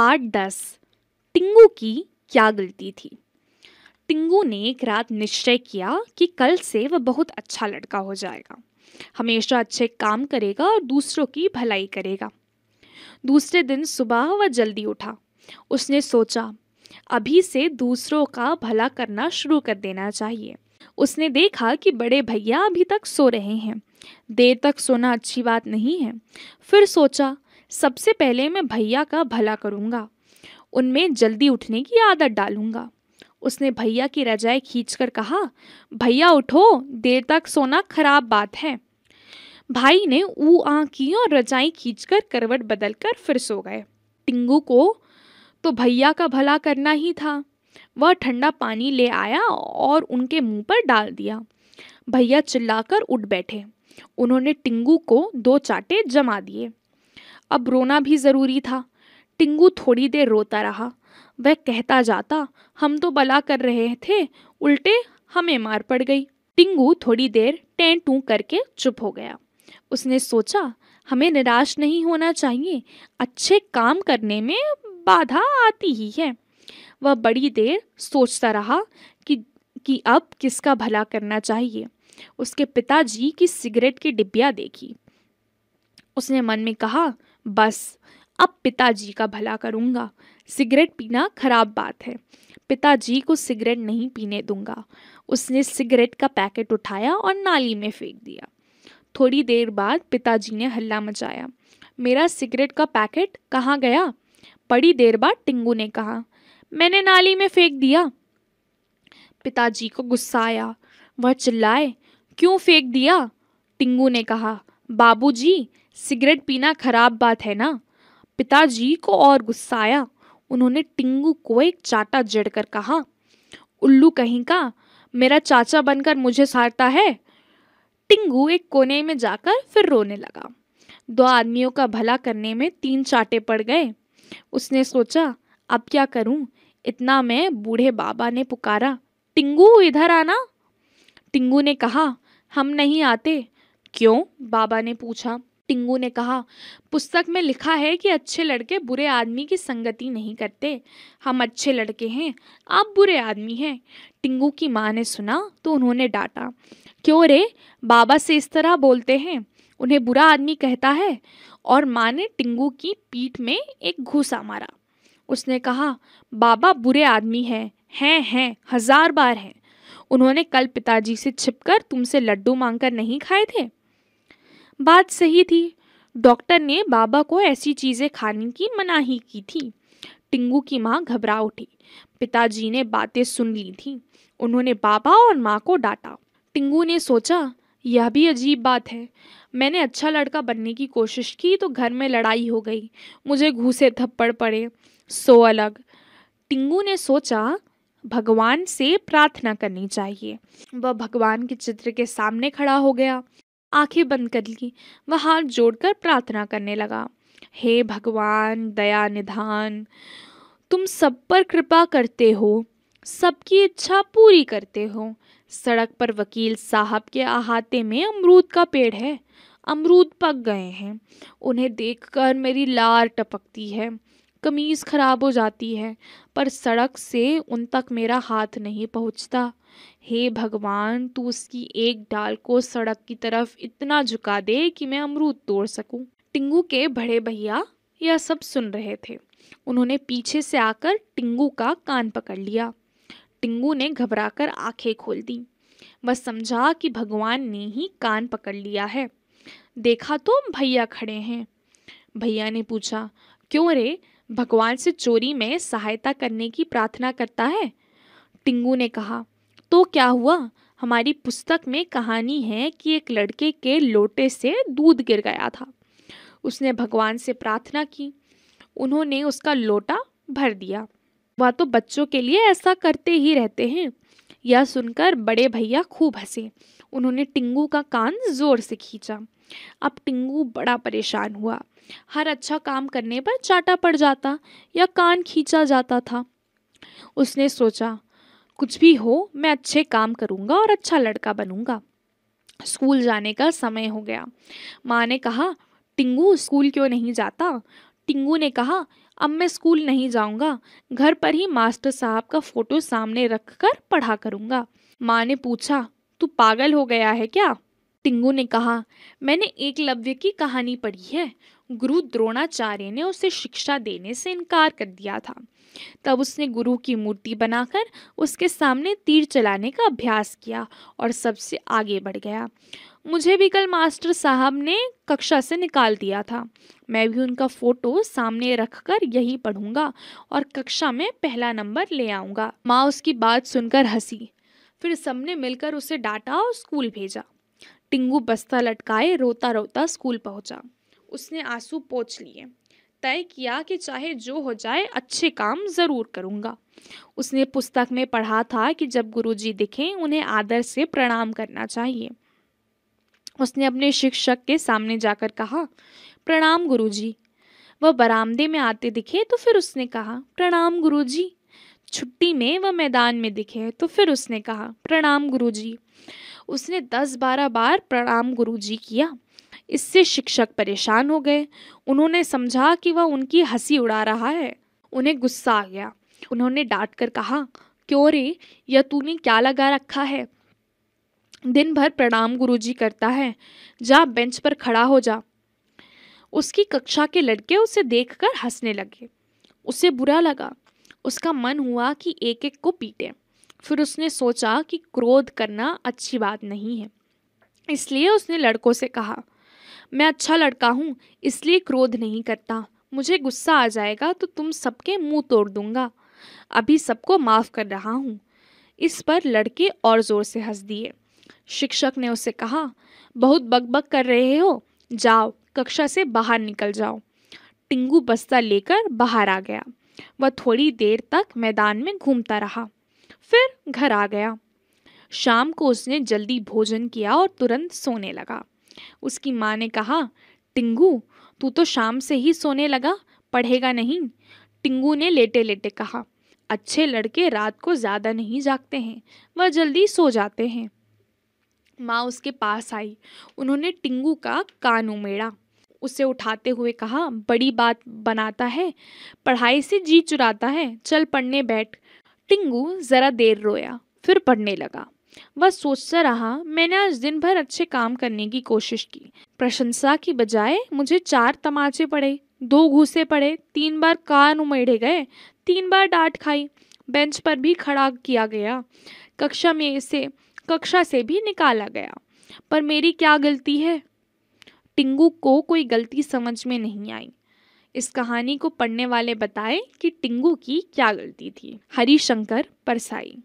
part दस टिंगू की क्या गलती थी टिंगू ने एक रात निश्चय किया कि कल से वह बहुत अच्छा लड़का हो जाएगा हमेशा अच्छे काम करेगा और दूसरों की भलाई करेगा दूसरे दिन सुबह वह जल्दी उठा उसने सोचा अभी से दूसरों का भला करना शुरू कर देना चाहिए उसने देखा कि बड़े भैया अभी तक सो रहे हैं देर तक सोना अच्छी बात नहीं है फिर सोचा सबसे पहले मैं भैया का भला करूँगा उनमें जल्दी उठने की आदत डालूंगा उसने भैया की रजाई खींचकर कहा भैया उठो देर तक सोना खराब बात है भाई ने ऊ आ की और रजाई खींचकर करवट बदलकर फिर सो गए टिंगू को तो भैया का भला करना ही था वह ठंडा पानी ले आया और उनके मुंह पर डाल दिया भैया चिल्लाकर उठ बैठे उन्होंने टिंगू को दो चाटे जमा दिए अब रोना भी ज़रूरी था टिंगू थोड़ी देर रोता रहा वह कहता जाता हम तो बला कर रहे थे उल्टे हमें मार पड़ गई टिंगू थोड़ी देर टें टू करके चुप हो गया उसने सोचा हमें निराश नहीं होना चाहिए अच्छे काम करने में बाधा आती ही है वह बड़ी देर सोचता रहा कि कि अब किसका भला करना चाहिए उसके पिताजी की सिगरेट की डिब्बिया देखी उसने मन में कहा बस अब पिताजी का भला करूँगा सिगरेट पीना खराब बात है पिताजी को सिगरेट नहीं पीने दूंगा उसने सिगरेट का पैकेट उठाया और नाली में फेंक दिया थोड़ी देर बाद पिताजी ने हल्ला मचाया मेरा सिगरेट का पैकेट कहाँ गया बड़ी देर बाद टिंगू ने कहा मैंने नाली में फेंक दिया पिताजी को गुस्सा आया वह चिल्लाए क्यों फेंक दिया टिंगू ने कहा बाबूजी सिगरेट पीना खराब बात है ना पिताजी को और गुस्सा आया उन्होंने टिंगू को एक चाटा जड़ कर कहा उल्लू कहीं का मेरा चाचा बनकर मुझे सारता है टिंगू एक कोने में जाकर फिर रोने लगा दो आदमियों का भला करने में तीन चाटे पड़ गए उसने सोचा अब क्या करूं इतना मैं बूढ़े बाबा ने पुकारा टिंगू इधर आना टिंगू ने कहा हम नहीं आते क्यों बाबा ने पूछा टिंगू ने कहा पुस्तक में लिखा है कि अच्छे लड़के बुरे आदमी की संगति नहीं करते हम अच्छे लड़के हैं आप बुरे आदमी हैं टिंगू की माँ ने सुना तो उन्होंने डांटा क्यों रे बाबा से इस तरह बोलते हैं उन्हें बुरा आदमी कहता है और माँ ने टिंगू की पीठ में एक घूसा मारा उसने कहा बाबा बुरे आदमी हैं हैं हैं हजार बार हैं उन्होंने कल पिताजी से छिपकर तुमसे लड्डू मांगकर नहीं खाए थे बात सही थी डॉक्टर ने बाबा को ऐसी चीज़ें खाने की मनाही की थी टिंगू की माँ घबरा उठी पिताजी ने बातें सुन ली थी उन्होंने बाबा और माँ को डांटा टिंगू ने सोचा यह भी अजीब बात है मैंने अच्छा लड़का बनने की कोशिश की तो घर में लड़ाई हो गई मुझे घूसे थप्पड़ पड़े सो अलग टिंगू ने सोचा भगवान से प्रार्थना करनी चाहिए वह भगवान के चित्र के सामने खड़ा हो गया आंखें बंद कर ली वह हाथ जोड़कर प्रार्थना करने लगा हे भगवान दया निधान तुम सब पर कृपा करते हो सबकी इच्छा पूरी करते हो सड़क पर वकील साहब के अहाते में अमरूद का पेड़ है अमरूद पक गए हैं उन्हें देखकर मेरी लार टपकती है कमीज़ खराब हो जाती है पर सड़क से उन तक मेरा हाथ नहीं पहुँचता हे भगवान तू उसकी एक डाल को सड़क की तरफ इतना झुका दे कि मैं अमरूद तोड़ सकूं टिंगू के बड़े भैया यह सब सुन रहे थे उन्होंने पीछे से आकर टिंगू का कान पकड़ लिया टिंगू ने घबराकर आंखें खोल दी वह समझा कि भगवान ने ही कान पकड़ लिया है देखा तो भैया खड़े हैं भैया ने पूछा क्यों रे भगवान से चोरी में सहायता करने की प्रार्थना करता है टिंगू ने कहा तो क्या हुआ हमारी पुस्तक में कहानी है कि एक लड़के के लोटे से दूध गिर गया था उसने भगवान से प्रार्थना की उन्होंने उसका लोटा भर दिया वह तो बच्चों के लिए ऐसा करते ही रहते हैं यह सुनकर बड़े भैया खूब हंसे उन्होंने टिंगू का कान जोर से खींचा अब टिंगू बड़ा परेशान हुआ हर अच्छा काम करने पर चाटा पड़ जाता या कान खींचा जाता था उसने सोचा कुछ भी हो मैं अच्छे काम करूंगा और अच्छा लड़का बनूंगा स्कूल जाने का समय हो गया माँ ने कहा टिंगू स्कूल क्यों नहीं जाता टिंगू ने कहा अब मैं स्कूल नहीं जाऊंगा घर पर ही मास्टर साहब का फोटो सामने रख कर पढ़ा करूंगा माँ ने पूछा तू पागल हो गया है क्या टिंगू ने कहा मैंने एकलव्य की कहानी पढ़ी है गुरु द्रोणाचार्य ने उसे शिक्षा देने से इनकार कर दिया था तब उसने गुरु की मूर्ति बनाकर उसके सामने तीर चलाने का अभ्यास किया और सबसे आगे बढ़ गया मुझे भी कल मास्टर साहब ने कक्षा से निकाल दिया था मैं भी उनका फ़ोटो सामने रखकर यही पढ़ूंगा और कक्षा में पहला नंबर ले आऊँगा माँ उसकी बात सुनकर हंसी फिर सबने मिलकर उसे डांटा और स्कूल भेजा टिंगू बस्ता लटकाए रोता रोता स्कूल पहुंचा उसने आंसू पोछ लिए तय किया कि चाहे जो हो जाए अच्छे काम ज़रूर करूँगा उसने पुस्तक में पढ़ा था कि जब गुरुजी दिखें उन्हें आदर से प्रणाम करना चाहिए उसने अपने शिक्षक के सामने जाकर कहा प्रणाम गुरुजी वह बरामदे में आते दिखे तो फिर उसने कहा प्रणाम गुरुजी छुट्टी में वह मैदान में दिखे तो फिर उसने कहा प्रणाम गुरुजी उसने दस बारह बार प्रणाम गुरुजी किया इससे शिक्षक परेशान हो गए उन्होंने समझा कि वह उनकी हंसी उड़ा रहा है उन्हें गुस्सा आ गया उन्होंने डांट कर कहा क्यों रे यह तूने क्या लगा रखा है दिन भर प्रणाम गुरुजी करता है जा बेंच पर खड़ा हो जा उसकी कक्षा के लड़के उसे देखकर हंसने लगे उसे बुरा लगा उसका मन हुआ कि एक एक को पीटे फिर उसने सोचा कि क्रोध करना अच्छी बात नहीं है इसलिए उसने लड़कों से कहा मैं अच्छा लड़का हूँ इसलिए क्रोध नहीं करता मुझे गुस्सा आ जाएगा तो तुम सबके मुंह तोड़ दूंगा अभी सबको माफ़ कर रहा हूँ इस पर लड़के और ज़ोर से हंस दिए शिक्षक ने उसे कहा बहुत बकबक कर रहे हो जाओ कक्षा से बाहर निकल जाओ टिंगू बस्ता लेकर बाहर आ गया वह थोड़ी देर तक मैदान में घूमता रहा फिर घर आ गया शाम को उसने जल्दी भोजन किया और तुरंत सोने लगा उसकी माँ ने कहा टिंगू तू तो शाम से ही सोने लगा पढ़ेगा नहीं टिंगू ने लेटे लेटे कहा अच्छे लड़के रात को ज़्यादा नहीं जागते हैं वह जल्दी सो जाते हैं माँ उसके पास आई उन्होंने टिंगू का कान उमेड़ा उसे उठाते हुए कहा बड़ी बात बनाता है पढ़ाई से जी चुराता है चल पढ़ने बैठ टिंगू ज़रा देर रोया फिर पढ़ने लगा वह सोचता रहा मैंने आज दिन भर अच्छे काम करने की कोशिश की प्रशंसा की बजाय मुझे चार तमाचे पड़े दो घूसे पड़े तीन बार कान उमेड़े गए तीन बार डांट खाई बेंच पर भी खड़ा किया गया कक्षा में से कक्षा से भी निकाला गया पर मेरी क्या गलती है टिंगू को कोई गलती समझ में नहीं आई इस कहानी को पढ़ने वाले बताएं कि टिंगू की क्या गलती थी हरिशंकर परसाई